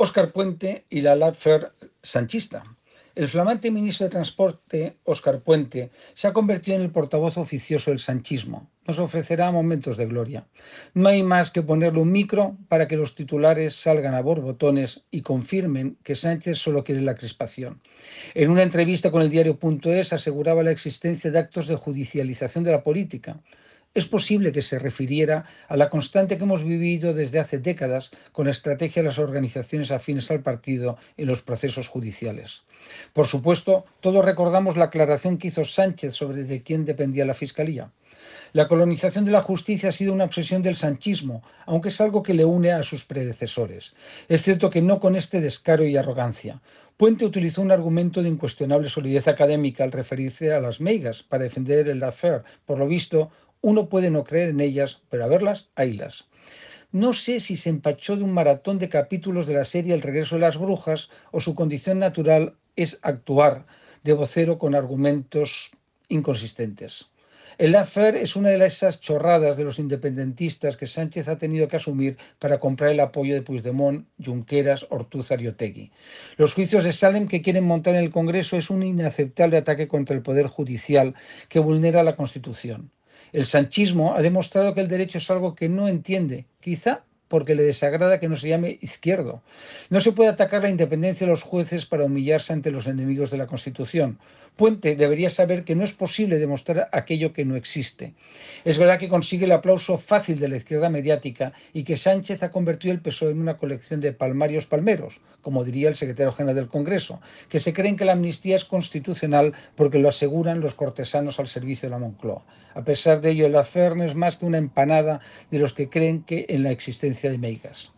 Óscar Puente y la lafer sanchista. El flamante ministro de Transporte, Óscar Puente, se ha convertido en el portavoz oficioso del sanchismo. Nos ofrecerá momentos de gloria. No hay más que ponerle un micro para que los titulares salgan a borbotones y confirmen que Sánchez solo quiere la crispación. En una entrevista con el diario diario.es aseguraba la existencia de actos de judicialización de la política. Es posible que se refiriera a la constante que hemos vivido desde hace décadas con estrategia de las organizaciones afines al partido en los procesos judiciales. Por supuesto, todos recordamos la aclaración que hizo Sánchez sobre de quién dependía la Fiscalía. La colonización de la justicia ha sido una obsesión del sanchismo, aunque es algo que le une a sus predecesores. Es cierto que no con este descaro y arrogancia. Puente utilizó un argumento de incuestionable solidez académica al referirse a las meigas para defender el affair. Por lo visto, uno puede no creer en ellas, pero a verlas, haylas. No sé si se empachó de un maratón de capítulos de la serie El regreso de las brujas o su condición natural es actuar de vocero con argumentos inconsistentes. El Affair es una de esas chorradas de los independentistas que Sánchez ha tenido que asumir para comprar el apoyo de Puigdemont, Junqueras, Ortuzar y Otegui. Los juicios de Salem que quieren montar en el Congreso es un inaceptable ataque contra el Poder Judicial que vulnera la Constitución. El sanchismo ha demostrado que el derecho es algo que no entiende, quizá porque le desagrada que no se llame izquierdo. No se puede atacar la independencia de los jueces para humillarse ante los enemigos de la Constitución. Puente debería saber que no es posible demostrar aquello que no existe. Es verdad que consigue el aplauso fácil de la izquierda mediática y que Sánchez ha convertido el PSOE en una colección de palmarios palmeros, como diría el secretario general del Congreso, que se creen que la amnistía es constitucional porque lo aseguran los cortesanos al servicio de la Moncloa. A pesar de ello, el no es más que una empanada de los que creen que en la existencia de Meigas.